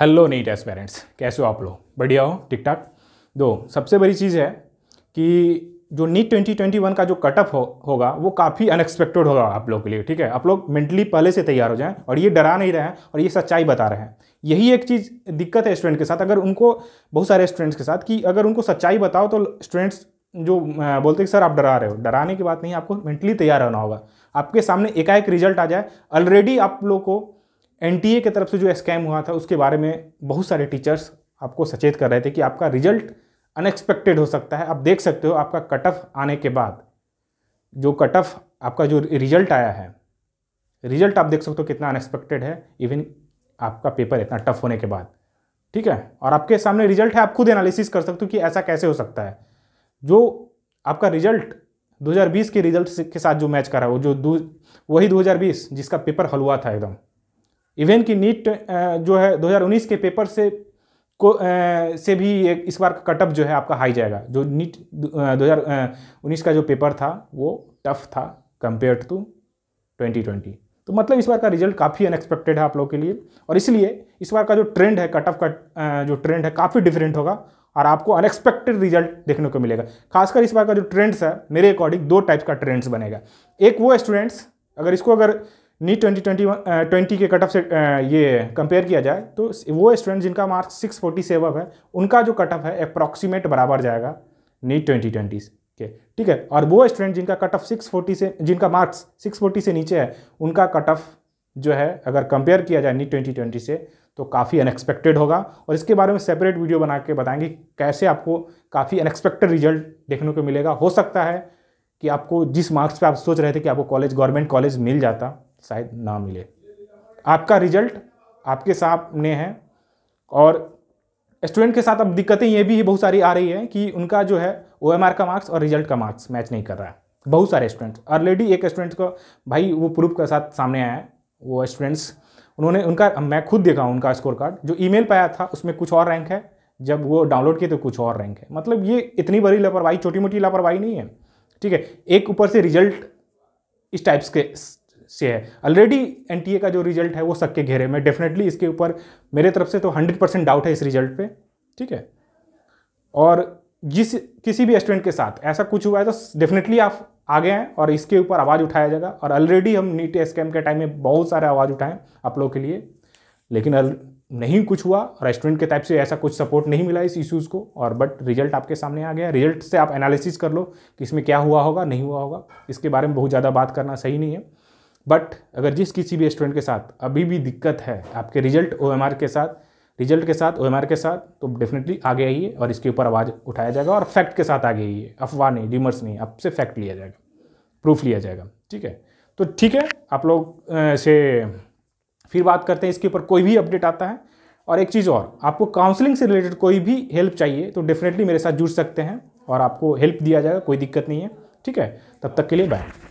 hello NEET parents कैसे हो आप लोग बढ़िया हो ठीक ठाक दो सबसे बड़ी चीज़ है कि जो नीट ट्वेंटी ट्वेंटी वन का जो कटअप हो, होगा वो काफ़ी अनएक्सपेक्टेड होगा आप लोग के लिए ठीक है आप लोग मेंटली पहले से तैयार हो जाएं और ये डरा नहीं रहे हैं और ये सच्चाई बता रहे हैं यही एक चीज़ दिक्कत है स्टूडेंट के साथ अगर उनको बहुत सारे स्टूडेंट्स के साथ कि अगर उनको सच्चाई बताओ तो स्टूडेंट्स जो बोलते हैं सर आप डरा रहे हो डराने की बात नहीं आपको मेंटली तैयार होना होगा आपके सामने एकाएक रिजल्ट आ जाए ऑलरेडी आप लोग को एनटीए की तरफ से जो स्कैम हुआ था उसके बारे में बहुत सारे टीचर्स आपको सचेत कर रहे थे कि आपका रिजल्ट अनएक्सपेक्टेड हो सकता है आप देख सकते हो आपका कट ऑफ आने के बाद जो कट ऑफ आपका जो रिजल्ट आया है रिजल्ट आप देख सकते हो कितना अनएक्सपेक्टेड है इवन आपका पेपर इतना टफ होने के बाद ठीक है और आपके सामने रिजल्ट है आप खुद एनालिसिस कर सकते हो कि ऐसा कैसे हो सकता है जो आपका रिजल्ट 2020 के रिजल्ट के साथ जो मैच करा वो जो वही 2020 जिसका पेपर हलुआ था एकदम इवन कि नीट जो है 2019 के पेपर से को से भी एक इस बार का कटअप जो है आपका हाई जाएगा जो नीट 2019 का जो पेपर था वो टफ था कंपेयर टू 2020 तो मतलब इस बार का रिजल्ट काफ़ी अनएक्सपेक्टेड है आप लोगों के लिए और इसलिए इस बार का जो ट्रेंड है कटअप का जो ट्रेंड है काफ़ी डिफरेंट होगा और आपको अनएक्सपेक्टेड रिजल्ट देखने को मिलेगा खासकर इस बार का जो ट्रेंड्स है मेरे अकॉर्डिंग दो टाइप का ट्रेंड्स बनेगा एक वो स्टूडेंट्स अगर इसको अगर नीट ट्वेंटी ट्वेंटी ट्वेंटी के कट ऑफ से ये कंपेयर किया जाए तो वो स्टूडेंट जिनका मार्क्स सिक्स फोर्टी सेवन है उनका जो कट ऑफ है अप्रॉक्सीमेट बराबर जाएगा नीट ट्वेंटी ट्वेंटी के ठीक है और वो स्टूडेंट जिनका कट ऑफ सिक्स फोर्टी से जिनका मार्क्स सिक्स फोर्टी से नीचे है उनका कट ऑफ जो है अगर कंपेयर किया जाए नीट ट्वेंटी ट्वेंटी से तो काफ़ी अनएक्सपेक्टेड होगा और इसके बारे में सेपरेट वीडियो बना के बताएंगे कैसे आपको काफ़ी अनएक्सपेक्टेड रिजल्ट देखने को मिलेगा हो सकता है कि आपको जिस मार्क्स पे आप सोच रहे थे कि आपको कॉलेज गवर्नमेंट कॉलेज मिल जाता शायद ना मिले आपका रिजल्ट आपके सामने है और स्टूडेंट के साथ अब दिक्कतें ये भी बहुत सारी आ रही है कि उनका जो है ओ का मार्क्स और रिजल्ट का मार्क्स मैच नहीं कर रहा है बहुत सारे स्टूडेंट्स ऑलरेडी एक स्टूडेंट्स को भाई वो प्रूफ के साथ सामने आया है वो स्टूडेंट्स उन्होंने उनका मैं खुद देखा हूँ उनका स्कोर कार्ड जो ईमेल पे आया था उसमें कुछ और रैंक है जब वो डाउनलोड किए तो कुछ और रैंक है मतलब ये इतनी बड़ी लापरवाही छोटी मोटी लापरवाही नहीं है ठीक है एक ऊपर से रिजल्ट इस टाइप्स के से है ऑलरेडी एन का जो रिजल्ट है वो सबके के घेरे में डेफिनेटली इसके ऊपर मेरे तरफ से तो हंड्रेड परसेंट डाउट है इस रिजल्ट पे ठीक है और जिस किसी भी स्टूडेंट के साथ ऐसा कुछ हुआ है तो डेफिनेटली आप आगे हैं और इसके ऊपर आवाज़ उठाया जाएगा और ऑलरेडी हम नीट स्कैम के टाइम में बहुत सारे आवाज़ उठाएं आप लोग के लिए लेकिन नहीं कुछ हुआ और स्टूडेंट के टाइप से ऐसा कुछ सपोर्ट नहीं मिला इस इश्यूज़ को और बट रिजल्ट आपके सामने आ गया रिजल्ट से आप एनालिसिस कर लो कि इसमें क्या हुआ होगा नहीं हुआ होगा इसके बारे में बहुत ज़्यादा बात करना सही नहीं है बट अगर जिस किसी भी स्टूडेंट के साथ अभी भी दिक्कत है आपके रिजल्ट ओ के साथ रिजल्ट के साथ ओ के साथ तो डेफिनेटली आगे आइए और इसके ऊपर आवाज़ उठाया जाएगा और फैक्ट के साथ आगे आइए अफवाह नहीं रिमर्स नहीं आपसे फैक्ट लिया जाएगा प्रूफ लिया जाएगा ठीक है तो ठीक है आप लोग से फिर बात करते हैं इसके ऊपर कोई भी अपडेट आता है और एक चीज़ और आपको काउंसलिंग से रिलेटेड कोई भी हेल्प चाहिए तो डेफिनेटली मेरे साथ जुड़ सकते हैं और आपको हेल्प दिया जाएगा कोई दिक्कत नहीं है ठीक है तब तक के लिए बाय